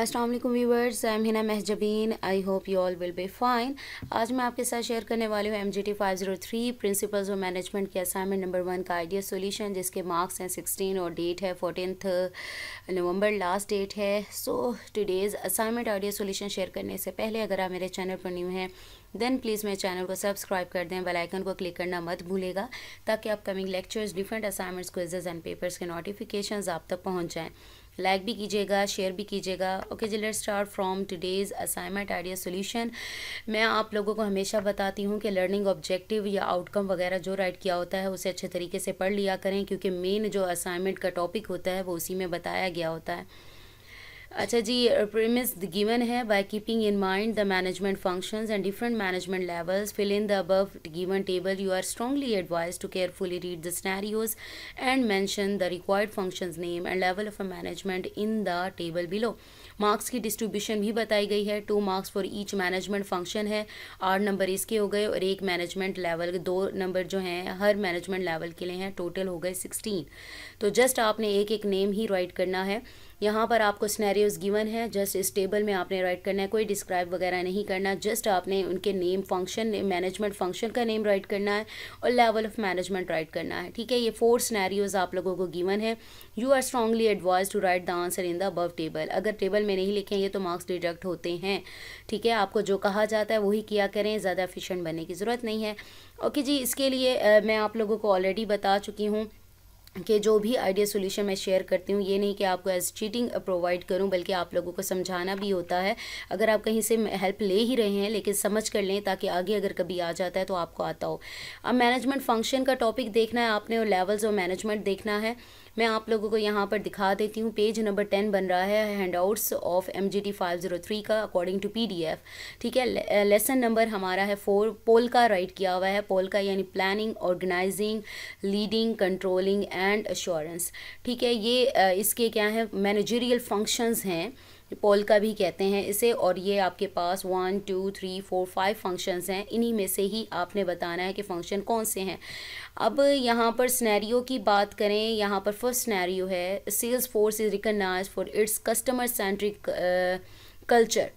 Aslam viewers I am Hina Mahjabeen I hope you all will be fine आज मैं आपके साथ शेयर करने वाली हूँ M G T five zero three principles of management के असाइनमेंट नंबर वन का आइडिया सोल्यूशन जिसके मार्क्स हैं सिक्सटीन और डेट है फोर्टीनथ नवंबर लास्ट डेट है so today's assignment idea solution share करने से पहले अगर आप मेरे चैनल पर न्यू हैं देन प्लीज़ मेरे चैनल को सब्सक्राइब कर दें बेल आइकन को क्लिक करना मत भूलेगा ताकि upcoming lectures different assignments quizzes and papers के नोटिफिकेशन आप तक पहुँच जाएँ लाइक भी कीजिएगा शेयर भी कीजिएगा ओके जी let start from today's assignment idea solution मैं आप लोगों को हमेशा बताती हूँ कि लर्निंग ऑब्जेक्टिव या आउटकम वगैरह जो राइट किया होता है उसे अच्छे तरीके से पढ़ लिया करें क्योंकि मेन जो असाइनमेंट का टॉपिक होता है वो उसी में बताया गया होता है अच्छा जी प्रेमिस गिवन है by keeping in mind the management functions and different management levels fill in the above given table you are strongly advise to carefully read the scenarios and mention the required functions name and level of a management in the table below marks की distribution भी बताई गई है two marks for each management function है आठ number इसके हो गए और एक मैनेजमेंट लेवल दो नंबर जो हैं हर मैनेजमेंट लेवल के लिए हैं टोटल हो गए सिक्सटीन तो जस्ट आपने एक एक नेम ही राइट करना है यहाँ पर आपको स्नैरियोज गिवन है जस्ट इस टेबल में आपने राइट करना है कोई डिस्क्राइब वगैरह नहीं करना जस्ट आपने उनके नेम फंक्शन मैनेजमेंट फंक्शन का नेम राइट करना है और लेवल ऑफ मैनेजमेंट राइट करना है ठीक है ये फोर स्नैरियोज आप लोगों को गिवन है you are strongly advise to write the answer in the above table अगर टेबल में नहीं लिखेंगे तो मार्क्स डिडक्ट होते हैं ठीक है आपको जो कहा जाता है वही किया करें ज़्यादा एफिशिएंट बनने की ज़रूरत नहीं है ओके जी इसके लिए मैं आप लोगों को ऑलरेडी बता चुकी हूँ के जो भी आइडिया सोल्यूशन मैं शेयर करती हूँ ये नहीं कि आपको एज चीटिंग प्रोवाइड करूँ बल्कि आप लोगों को समझाना भी होता है अगर आप कहीं से हेल्प ले ही रहे हैं लेकिन समझ कर लें ताकि आगे अगर कभी आ जाता है तो आपको आता हो अब मैनेजमेंट फंक्शन का टॉपिक देखना है आपने और लेवल्स और मैनेजमेंट देखना है मैं आप लोगों को यहाँ पर दिखा देती हूँ पेज नंबर टेन बन रहा है handouts of M G T five zero three का according to P D F ठीक है लेसन नंबर हमारा है फोर पोल का राइट किया हुआ है पोल का यानी planning organizing leading controlling and assurance ठीक है ये इसके क्या है मैनेजरियल फंक्शंस हैं पोल का भी कहते हैं इसे और ये आपके पास one two three four five functions हैं इन्हीं में से ही आपने बताना है कि फंक्शन कौन से हैं अब यहाँ पर स्नैरियो की बात करें यहाँ पर फर्स्ट स्नैरियो है Salesforce is recognise for its customer centric culture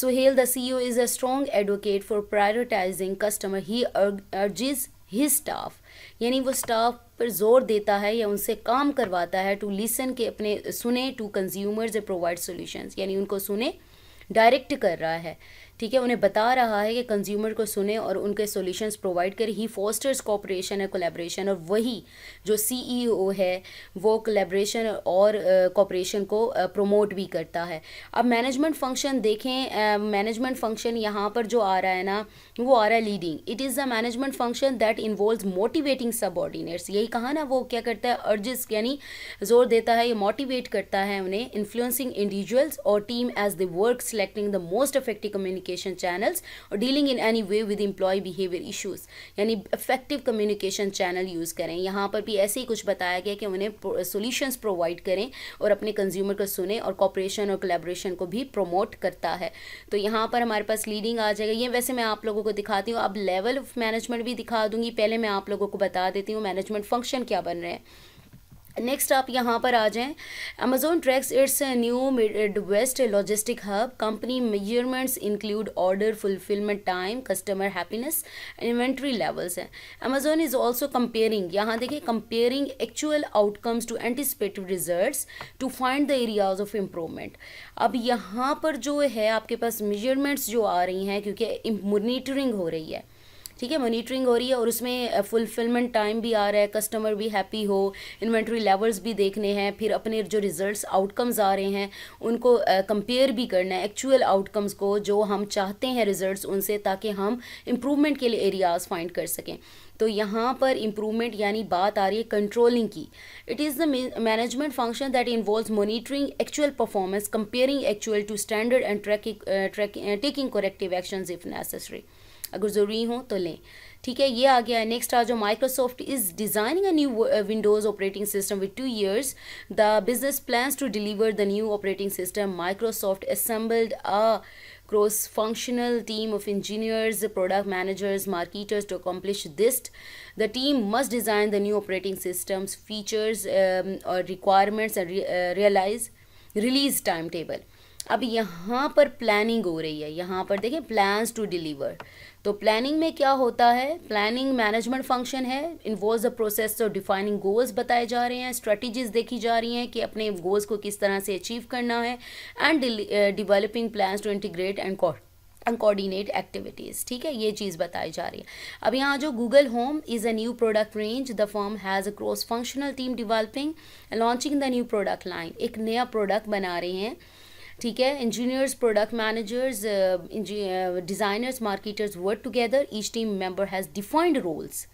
Suhail the CEO, is a strong advocate for prioritising customer he urges his staff यानी वो स्टाफ पर जोर देता है या उनसे काम करवाता है टू लिसन के अपने सुने टू कंज्यूमर्स प्रोवाइड सोल्यूशन यानी उनको सुने डायरेक्ट कर रहा है ठीक है उन्हें बता रहा है कि कंज्यूमर को सुने और उनके सॉल्यूशंस प्रोवाइड करें ही फोस्टर्स कॉपरेशन है कोलेब्रेशन और वही जो सीईओ e है वो कोलेब्रेशन और कॉपरेशन को प्रोमोट भी करता है अब मैनेजमेंट फंक्शन देखें मैनेजमेंट फंक्शन यहाँ पर जो आ रहा है ना वो आ रहा है leading it is the management function that involve motivating subordinates यही कहा ना वो क्या करता है अर्जिस यानी जोर देता है ये मोटिवेट करता है उन्हें इन्फ्लुएंसिंग इंडिविजुअल्स और team as the work selecting the most effective communic communication channels और dealing in any way with employee behaviour issues यानी इफेक्टिव कम्युनिकेशन चैनल यूज़ करें यहाँ पर भी ऐसे ही कुछ बताया गया कि उन्हें सोल्यूशंस प्रोवाइड करें और अपने कंज्यूमर को सुने और कॉपरेशन और कलेबोरेशन को भी प्रोमोट करता है तो यहाँ पर हमारे पास लीडिंग आ जाएगा ये वैसे मैं आप लोगों को दिखाती हूँ अब लेवल ऑफ मैनेजमेंट भी दिखा दूंगी पहले मैं आप लोगों को बता देती हूँ मैनेजमेंट फंक्शन क्या बन रहे हैं नेक्स्ट आप यहाँ पर आ जाएं Amazon tracks its new Midwest logistic hub company measurements include order fulfilment time customer happiness inventory levels हैं अमेजोन इज़ ऑल्सो कंपेयरिंग यहाँ देखिए comparing actual outcomes to anticipative results to find the areas of improvement अब यहाँ पर जो है आपके पास measurements जो आ रही हैं क्योंकि मोनिटरिंग हो रही है ठीक है मोनिटरिंग हो रही है और उसमें फुलफिलमेंट टाइम भी आ रहा है कस्टमर भी हैप्पी हो इन्वेंट्री लेवल्स भी देखने हैं फिर अपने जो रिजल्ट्स आउटकम्स आ रहे हैं उनको कंपेयर भी करना है एक्चुअल आउटकम्स को जो हम चाहते हैं रिजल्ट्स उनसे ताकि हम इम्प्रूवमेंट के लिए एरियाज़ फाइंड कर सकें तो यहाँ पर इम्प्रूवमेंट यानी बात आ रही है कंट्रोलिंग की it is the management function that involve monitoring actual performance comparing actual to standard and tracking taking corrective actions if necessary अगर ज़रूरी हो तो लें ठीक है ये आ गया नेक्स्ट आ आज Microsoft is designing a new Windows operating system with two years the business plan to deliver the new operating system Microsoft assembled a cross functional team of engineers product managers marketers to accomplish this the team must design the new operating systems features और requirements realise release time table अब यहाँ पर planning हो रही है यहाँ पर देखिए प्लान्स टू डिलीवर तो प्लानिंग में क्या होता है प्लानिंग मैनेजमेंट फंक्शन है involve the process of defining goals बताए जा रहे हैं स्ट्रेटजीज देखी जा रही हैं कि अपने गोल्स को किस तरह से अचीव करना है and developing plans to integrate and कॉट कोऑर्डिनेट एक्टिविटीज़ ठीक है ये चीज़ बताई जा रही है अब यहाँ जो Google Home is a new product range the form has a cross functional team developing launching the new product line एक नया प्रोडक्ट बना रहे हैं ठीक है engineers product managers designers marketers work together each team member has defined roles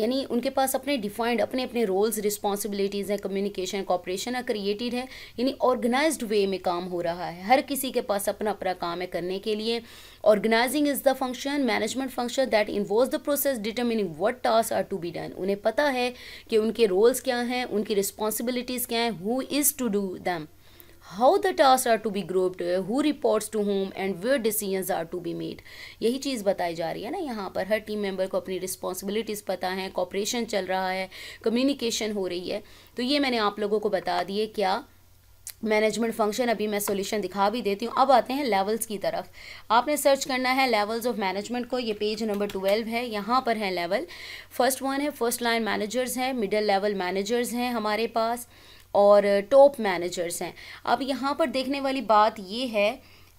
यानी उनके पास अपने डिफाइंड अपने अपने रोल्स रिस्पॉन्सिबिलिटीज़ हैं कम्युनिकेशन कॉपरेशन है क्रिएटिड है यानी ऑर्गेनाइज्ड वे में काम हो रहा है हर किसी के पास अपना अपना काम है करने के लिए organising is the function management function that involve the process determining what task are to be done उन्हें पता है कि उनके रोल्स क्या हैं उनकी रिस्पॉन्सिबिलिटीज़ क्या हैं who is to do them how the task are to be grouped who reports to whom and where decision are to be made यही चीज़ बताई जा रही है ना यहाँ पर हर टीम मेम्बर को अपनी रिस्पॉन्सिबिलिटीज़ पता हैं कॉपरेशन चल रहा है कम्युनिकेशन हो रही है तो ये मैंने आप लोगों को बता दिए क्या मैनेजमेंट फंक्शन अभी मैं सॉल्यूशन दिखा भी देती हूँ अब आते हैं लेवल्स की तरफ आपने सर्च करना है लेवल्स ऑफ मैनेजमेंट को ये पेज नंबर ट्वेल्व है यहाँ पर है लेवल फर्स्ट वन है फर्स्ट लाइन मैनेजर्स हैं मिडल लेवल मैनेजर्स हैं हमारे पास और टॉप मैनेजर्स हैं अब यहाँ पर देखने वाली बात ये है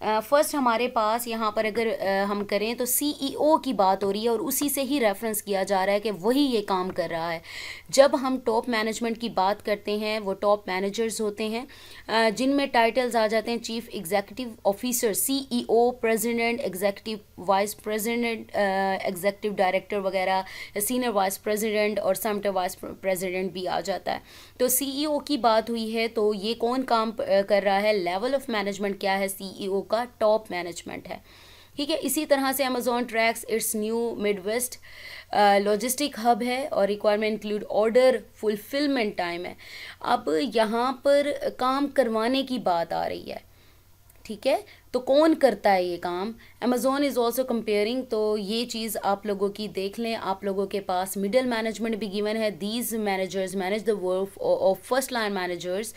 फ़र्स्ट हमारे पास यहाँ पर अगर हम करें तो सीईओ e की बात हो रही है और उसी से ही रेफरेंस किया जा रहा है कि वही ये काम कर रहा है जब हम टॉप मैनेजमेंट की बात करते हैं वो टॉप मैनेजर्स होते हैं जिनमें टाइटल्स आ जाते हैं chief executive officer CEO president executive vice president executive director वगैरह सीनियर वाइस प्रेसिडेंट और समटर वाइस प्रेसिडेंट भी आ जाता है तो सीईओ e की बात हुई है तो ये कौन काम कर रहा है लेवल ऑफ मैनेजमेंट क्या है सीईओ का टॉप मैनेजमेंट है ठीक है इसी तरह से Amazon tracks its new Midwest logistic hub है और requirement include order fulfilment time है अब यहाँ पर काम करवाने की बात आ रही है ठीक है तो कौन करता है ये काम अमेज़ोन इज़ ऑल्सो कंपेयरिंग तो ये चीज़ आप लोगों की देख लें आप लोगों के पास मिडल मैनेजमेंट भी गिवन है these managers manage the work of first line managers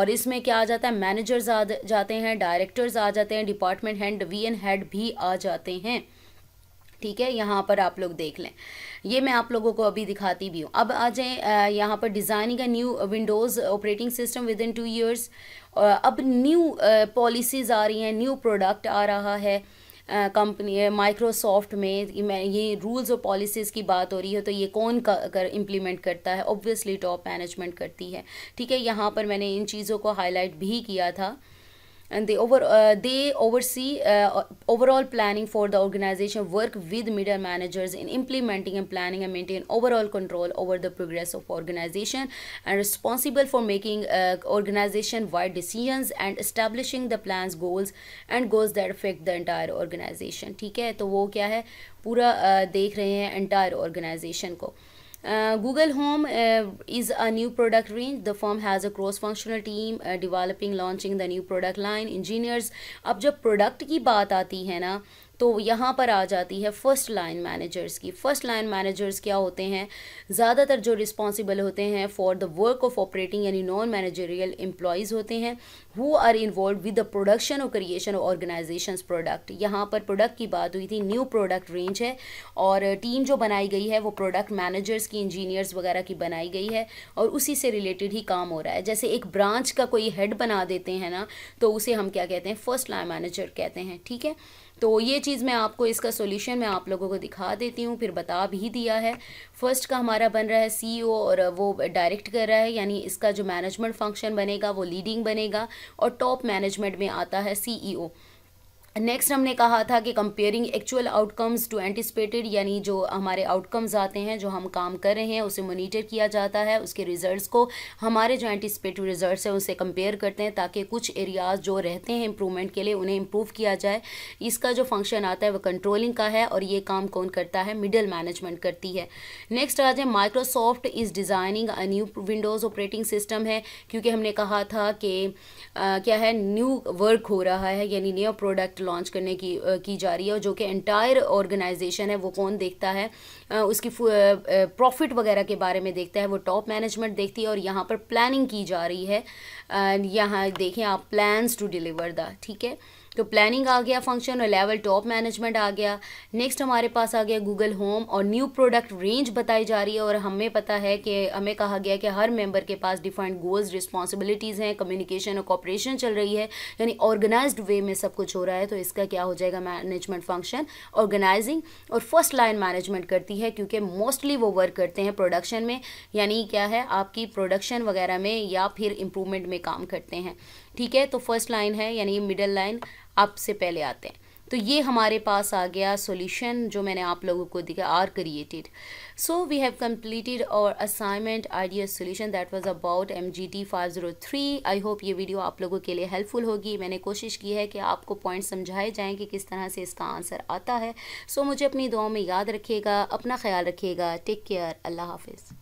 और इसमें क्या आ जाता है मैनेजर्स आ जाते हैं डायरेक्टर्स आ जाते हैं डिपार्टमेंट हैंड वी एन हेड भी आ जाते हैं ठीक है यहाँ पर आप लोग देख लें ये मैं आप लोगों को अभी दिखाती भी हूँ अब आ जाए यहाँ पर designing a new Windows operating system within two years अब न्यू पॉलिसीज़ आ रही हैं न्यू प्रोडक्ट आ रहा है कंपनी माइक्रोसॉफ्ट में ये रूल्स और पॉलिसीज़ की बात हो रही है तो ये कौन कर इम्प्लीमेंट करता है ऑब्वियसली टॉप मैनेजमेंट करती है ठीक है यहाँ पर मैंने इन चीज़ों को हाईलाइट भी किया था and they over uh, they oversee uh, overall planning for the organization work with middle managers in implementing and planning and maintain overall control over the progress of organization and responsible for making uh, organization wide decisions and establishing the plans goals and goals that affect the entire organization ठीक है तो वो क्या है पूरा dekh rahe hain entire organization को Uh, Google Home uh, is a new product range. The firm has a cross-functional team uh, developing, launching the new product line. Engineers. अब जब product की बात आती है ना तो यहाँ पर आ जाती है फर्स्ट लाइन मैनेजर्स की फर्स्ट लाइन मैनेजर्स क्या होते हैं ज़्यादातर जो रिस्पॉन्सिबल होते हैं for the work of operating यानी नॉन मैनेजरियल एम्प्लॉयज़ होते हैं who are involve with the production और क्रिएशन ऑर्गेनाइजेशन प्रोडक्ट यहाँ पर प्रोडक्ट की बात हुई थी न्यू प्रोडक्ट रेंज है और टीम जो बनाई गई है वो प्रोडक्ट मैनेजर्स की इंजीनियर्स वगैरह की बनाई गई है और उसी से रिलेटेड ही काम हो रहा है जैसे एक ब्रांच का कोई हेड बना देते हैं ना तो उसे हम क्या कहते हैं फर्स्ट लाइन मैनेजर कहते हैं ठीक है तो ये चीज़ मैं आपको इसका सोल्यूशन मैं आप लोगों को दिखा देती हूँ फिर बता भी दिया है फर्स्ट का हमारा बन रहा है सी e और वो डायरेक्ट कर रहा है यानी इसका जो मैनेजमेंट फंक्शन बनेगा वो लीडिंग बनेगा और टॉप मैनेजमेंट में आता है सी नेक्स्ट हमने कहा था कि comparing actual outcomes to anticipated यानी जो हमारे आउटकम्स आते हैं जो हम काम कर रहे हैं उसे मोनीटर किया जाता है उसके रिजल्ट्स को हमारे जो एंटिसिपेटिव रिजल्ट्स हैं उसे कंपेयर करते हैं ताकि कुछ एरियाज जो रहते हैं इंप्रूवमेंट के लिए उन्हें इम्प्रूव किया जाए इसका जो फंक्शन आता है वह कंट्रोलिंग का है और ये काम कौन करता है मिडल मैनेजमेंट करती है नेक्स्ट आ जाए Microsoft is designing a new Windows operating system है क्योंकि हमने कहा था कि क्या है न्यू वर्क हो रहा है यानी नया प्रोडक्ट प्रोजेक्ट लॉन्च करने की की जा रही है और जो कि एंटायर ऑर्गेनाइजेशन है वो कौन देखता है उसकी प्रॉफिट वगैरह के बारे में देखता है वो टॉप मैनेजमेंट देखती है और यहाँ पर प्लानिंग की जा रही है यहाँ देखें आप प्लान्स टू डिलीवर द ठीक है तो प्लानिंग आ गया फंक्शन और लेवल टॉप मैनेजमेंट आ गया नेक्स्ट हमारे पास आ गया गूगल होम और न्यू प्रोडक्ट रेंज बताई जा रही है और हमें पता है कि हमें कहा गया कि हर मेंबर के पास डिफाइंड गोल्स रिस्पॉन्सिबिलिटीज़ हैं कम्युनिकेशन और कॉपरेशन चल रही है यानी ऑर्गेनाइज्ड वे में सब कुछ हो रहा है तो इसका क्या हो जाएगा मैनेजमेंट फंक्शन ऑर्गेनाइजिंग और फर्स्ट लाइन मैनेजमेंट करती है क्योंकि मोस्टली वो वर्क करते हैं प्रोडक्शन में यानी क्या है आपकी प्रोडक्शन वगैरह में या फिर इम्प्रूवमेंट में काम करते हैं ठीक है तो फर्स्ट लाइन है यानी मिडल लाइन अप से पहले आते हैं तो ये हमारे पास आ गया सॉल्यूशन जो मैंने आप लोगों को दिखा are created so we have completed our assignment idea solution that was about M G T five zero three I hope ये वीडियो आप लोगों के लिए हेल्पफुल होगी मैंने कोशिश की है कि आपको पॉइंट समझाए जाएँ कि किस तरह से इसका आंसर आता है सो so, मुझे अपनी दुआ में याद रखिएगा अपना ख्याल रखिएगा टेक केयर अल्लाह हाफिज़